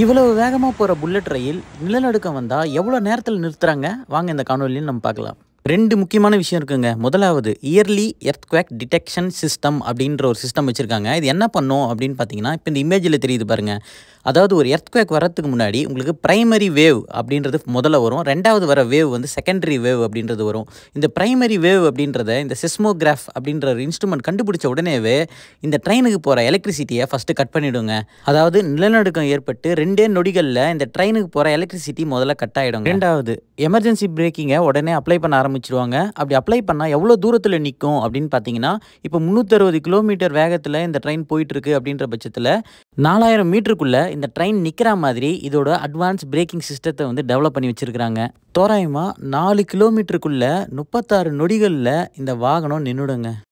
இவ்வளவு வேகமாக போகிற புல்லட் ரயில் நிலநடுக்கம் வந்தால் எவ்வளோ நேரத்தில் நிறுத்துறாங்க வாங்க இந்த காணொலியில் நம்ம பார்க்கலாம் ரெண்டு முக்கியமான விஷயம் இருக்குங்க முதலாவது இயர்லி எர்த்குவேக் டிடெக்ஷன் சிஸ்டம் அப்படின்ற ஒரு சிஸ்டம் வச்சுருக்காங்க இது என்ன பண்ணும் அப்படின்னு பார்த்தீங்கன்னா இப்போ இந்த இமேஜில் தெரியுது பாருங்கள் அதாவது ஒரு எர்த்குவேக் வரத்துக்கு முன்னாடி உங்களுக்கு ப்ரைமரி வேவ் அப்படின்றது முதல்ல வரும் ரெண்டாவது வர வேவ் வந்து செகண்டரி வேவ் அப்படின்றது வரும் இந்த ப்ரைமரி வேவ் அப்படின்றத இந்த சிஸ்மோகிராஃப் அப்படின்ற ஒரு இன்ஸ்ட்ருமெண்ட் கண்டுபிடிச்ச உடனேவே இந்த ட்ரெயினுக்கு போகிற எலக்ட்ரிசிட்டியை ஃபஸ்ட்டு கட் பண்ணிவிடுங்க அதாவது நிலநடுக்கம் ஏற்பட்டு ரெண்டே நொடிகளில் இந்த ட்ரெயினுக்கு போகிற எலக்ட்ரிசிட்டி முதல்ல கட் ஆகிடும் ரெண்டாவது எமர்ஜென்சி பிரேக்கிங்கை உடனே அப்ளை பண்ண ஆரம்பிச்சிருவாங்க அப்படி அப்ளை பண்ணால் எவ்வளோ தூரத்தில் நிற்கும் அப்படின்னு பார்த்தீங்கன்னா இப்போ முந்நூற்றறுபது கிலோமீட்டர் வேகத்தில் இந்த ட்ரெயின் போயிட்டுருக்கு அப்படின்ற பட்சத்தில் நாலாயிரம் மீட்டருக்குள்ளே இந்த ட்ரெயின் நிற்கிற மாதிரி இதோட அட்வான்ஸ் பிரேக்கிங் சிஸ்டத்தை வந்து டெவலப் பண்ணி வச்சுருக்கிறாங்க தோராயமாக நாலு கிலோமீட்டருக்குள்ளே முப்பத்தாறு நொடிகளில் இந்த வாகனம் நின்றுடுங்க